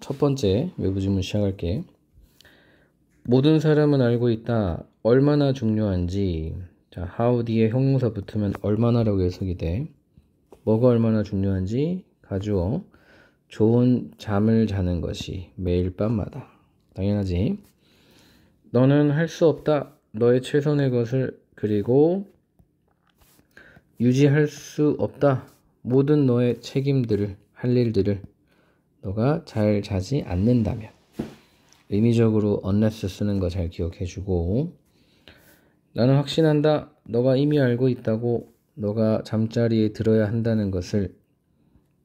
첫 번째 외부 질문 시작할게. 모든 사람은 알고 있다. 얼마나 중요한지. 자, how 뒤에 형용사 붙으면 얼마나라고 해석이 돼. 뭐가 얼마나 중요한지 가주어. 좋은 잠을 자는 것이 매일 밤마다. 당연하지. 너는 할 수 없다. 너의 최선의 것을 그리고 유지할 수 없다. 모든 너의 책임들을 할 일들을 너가 잘 자지 않는다면 의미적으로 unless 쓰는 거 잘 기억해 주고 나는 확신한다. 너가 이미 알고 있다고 너가 잠자리에 들어야 한다는 것을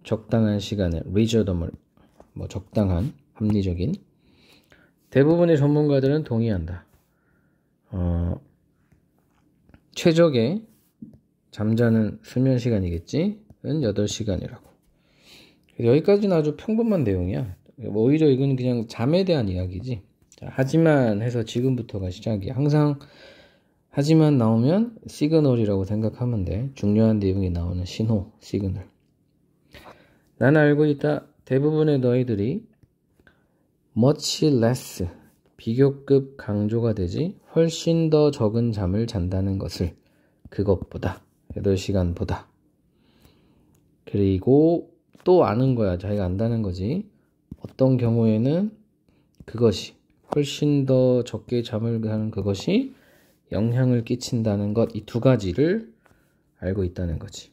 적당한 시간에 리저덤을 뭐 적당한 합리적인 대부분의 전문가들은 동의한다. 어, 최적의 잠자는 수면 시간이겠지? 은 8시간이라고. 여기까지는 아주 평범한 내용이야. 뭐 오히려 이건 그냥 잠에 대한 이야기지. 자, 하지만 해서 지금부터가 시작이야. 항상 하지만 나오면 시그널이라고 생각하면 돼. 중요한 내용이 나오는 신호, 시그널. 난 알고 있다. 대부분의 너희들이 much less, 비교급 강조가 되지 훨씬 더 적은 잠을 잔다는 것을 그것보다 8시간보다 그리고 또 아는 거야. 자기가 안다는 거지. 어떤 경우에는 그것이 훨씬 더 적게 잠을 하는 그것이 영향을 끼친다는 것, 이 두 가지를 알고 있다는 거지.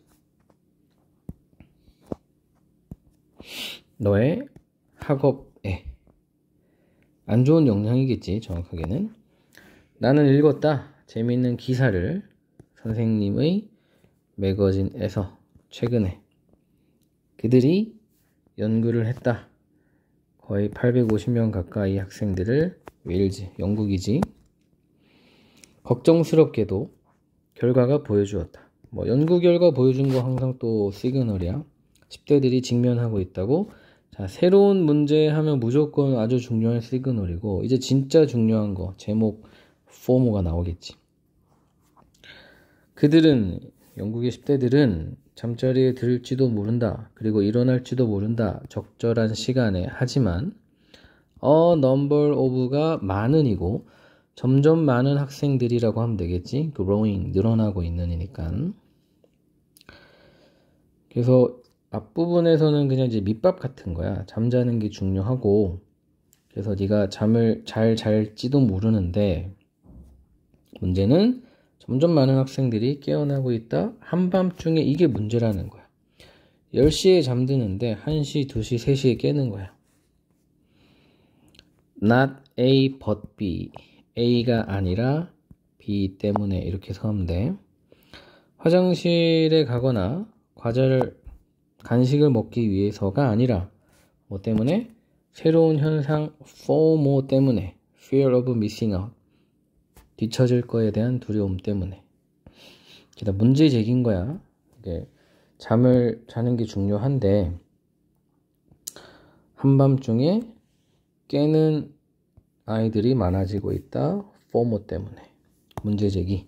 너의 학업에 안 좋은 영향이겠지, 정확하게는. 나는 읽었다. 재미있는 기사를 선생님의 매거진에서 최근에 그들이 연구를 했다. 거의 850명 가까이 학생들을 웨일즈, 영국이지. 걱정스럽게도 결과가 보여주었다. 뭐 연구 결과 보여준 거 항상 또 시그널이야. 10대들이 직면하고 있다고. 자, 새로운 문제 하면 무조건 아주 중요한 시그널이고 이제 진짜 중요한 거 제목 포모가 나오겠지. 그들은 영국의 10대들은 잠자리에 들지도 모른다. 그리고 일어날지도 모른다. 적절한 시간에 하지만 어 n u 오브가 많은이고 점점 많은 학생들이라고 하면 되겠지. growing 늘어나고 있는이니까. 그래서 앞부분에서는 그냥 이제 밑밥 같은 거야. 잠자는 게 중요하고 그래서 네가 잠을 잘 잘지도 모르는데 문제는 점점 많은 학생들이 깨어나고 있다. 한밤중에 이게 문제라는 거야. 10시에 잠드는데 1시, 2시, 3시에 깨는 거야. Not A but B. A가 아니라 B 때문에 이렇게 서면 돼. 화장실에 가거나 과자를 간식을 먹기 위해서가 아니라 뭐 때문에 새로운 현상 FOMO 때문에 Fear of Missing Out 뒤처질 거에 대한 두려움 때문에. 게다 문제 제기인 거야. 이게 잠을 자는 게 중요한데 한밤중에 깨는 아이들이 많아지고 있다. 포모 때문에 문제 제기.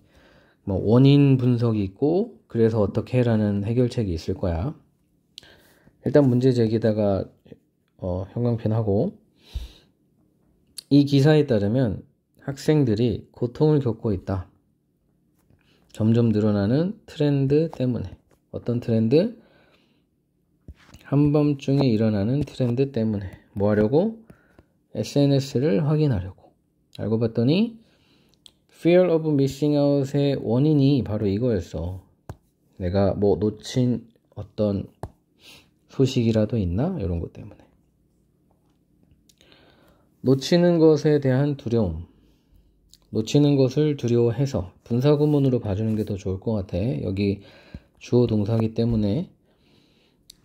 뭐 원인 분석이 있고 그래서 어떻게 해라는 해결책이 있을 거야. 일단 문제 제기다가 어, 형광펜하고 이 기사에 따르면 학생들이 고통을 겪고 있다. 점점 늘어나는 트렌드 때문에. 어떤 트렌드? 한밤중에 일어나는 트렌드 때문에. 뭐 하려고? SNS를 확인하려고. 알고 봤더니, fear of missing out의 원인이 바로 이거였어. 내가 뭐 놓친 어떤 소식이라도 있나? 이런 것 때문에. 놓치는 것에 대한 두려움. 놓치는 것을 두려워해서 분사구문으로 봐주는 게 더 좋을 것 같아. 여기 주어 동사기 때문에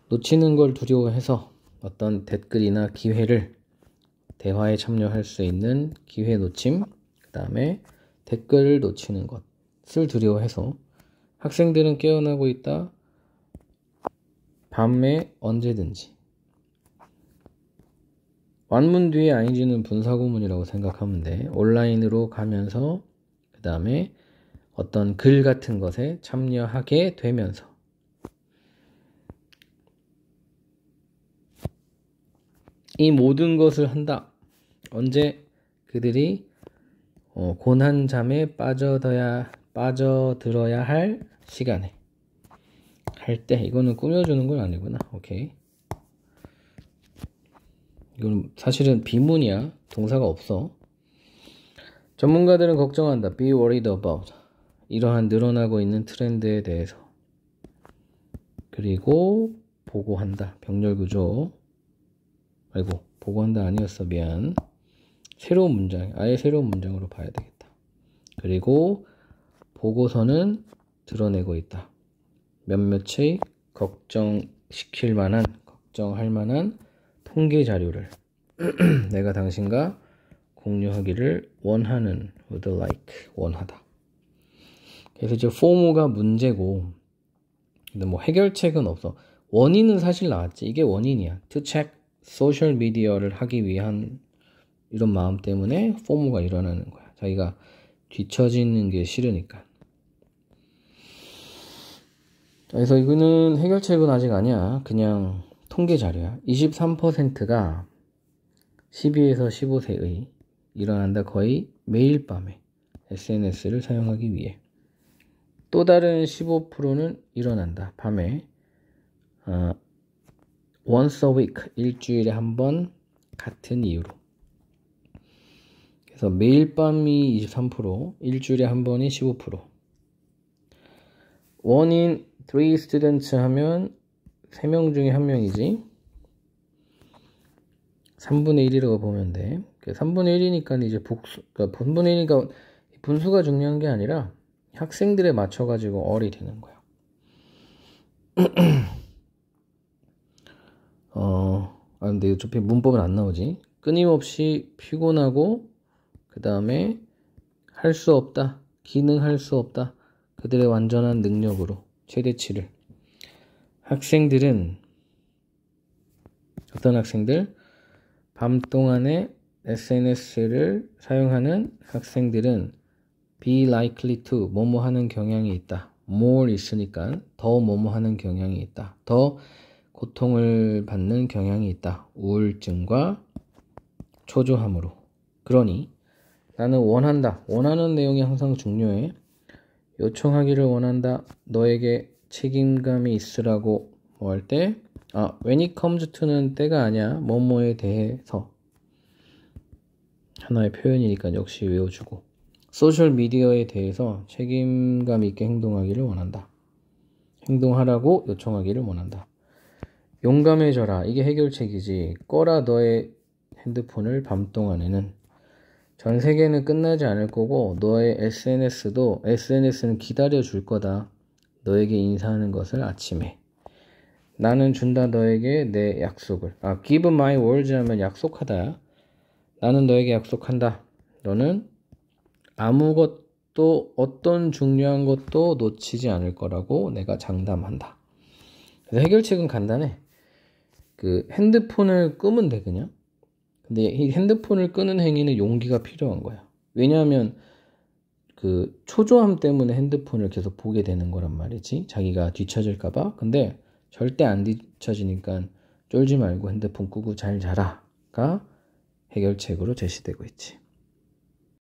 놓치는 걸 두려워해서 어떤 댓글이나 기회를 대화에 참여할 수 있는 기회 놓침, 그 다음에 댓글을 놓치는 것을 두려워해서 학생들은 깨어나고 있다. 밤에 언제든지 완문 뒤에 ing는 분사구문이라고 생각하면 돼. 온라인으로 가면서 그 다음에 어떤 글 같은 것에 참여하게 되면서 이 모든 것을 한다. 언제 그들이 어, 고난 잠에 빠져들어야 빠져들어야 할 시간에 할 때 이거는 꾸며주는 건 아니구나. 오케이. 이건 사실은 비문이야. 동사가 없어. 전문가들은 걱정한다. Be worried about. 이러한 늘어나고 있는 트렌드에 대해서. 그리고 보고한다. 병렬 구조. 아이고, 보고한다 아니었어. 미안. 새로운 문장. 아예 새로운 문장으로 봐야 되겠다. 그리고 보고서는 드러내고 있다. 몇몇의 걱정시킬 만한, 걱정할 만한 통계 자료를 내가 당신과 공유하기를 원하는 would like 원하다. 그래서 이제 포모가 문제고 근데 뭐 해결책은 없어. 원인은 사실 나왔지. 이게 원인이야. to check 소셜 미디어를 하기 위한 이런 마음 때문에 포모가 일어나는 거야. 자기가 뒤처지는 게 싫으니까. 그래서 이거는 해결책은 아직 아니야. 그냥 통계 자료야. 23%가 12에서 15세의 일어난다 거의 매일 밤에 SNS를 사용하기 위해 또 다른 15%는 일어난다 밤에 어, once a week 일주일에 한 번 같은 이유로 그래서 매일 밤이 23% 일주일에 한 번이 15% 원인 3 in t h students 하면 3명 중에 1명이지 3분의 1이라고 보면 돼 3분의 그러니까 1이니까 이제 복수 그러니까 분분의 1이니까 분수가 중요한 게 아니라 학생들에 맞춰 가지고 얼이 되는 거야 어, 아, 근데 어차피 문법은 안 나오지. 끊임없이 피곤하고, 그 다음에 할 수 없다. 기능할 수 없다. 그들의 완전한 능력으로 최대치를. 학생들은 어떤 학생들? 밤 동안에 SNS를 사용하는 학생들은 be likely to 뭐뭐 하는 경향이 있다. more 있으니까 더 뭐뭐 하는 경향이 있다. 더 고통을 받는 경향이 있다. 우울증과 초조함으로. 그러니 나는 원한다. 원하는 내용이 항상 중요해. 요청하기를 원한다. 너에게 책임감이 있으라고 뭐 할 때, 아, when it comes to는 때가 아니야. 뭐뭐에 대해서. 하나의 표현이니까 역시 외워주고. 소셜 미디어에 대해서 책임감 있게 행동하기를 원한다. 행동하라고 요청하기를 원한다. 용감해져라. 이게 해결책이지. 꺼라 너의 핸드폰을 밤 동안에는. 전 세계는 끝나지 않을 거고, 너의 SNS도, SNS는 기다려 줄 거다. 너에게 인사하는 것을 아침에. 나는 준다 너에게 내 약속을. 아, give my words 하면 약속하다. 나는 너에게 약속한다. 너는 아무것도 어떤 중요한 것도 놓치지 않을 거라고 내가 장담한다. 그래서 해결책은 간단해. 그 핸드폰을 끄면 돼 그냥. 근데 이 핸드폰을 끄는 행위는 용기가 필요한 거야. 왜냐하면 그 초조함 때문에 핸드폰을 계속 보게 되는 거란 말이지. 자기가 뒤처질까봐. 근데 절대 안 뒤처지니까 쫄지 말고 핸드폰 끄고 잘 자라가 해결책으로 제시되고 있지.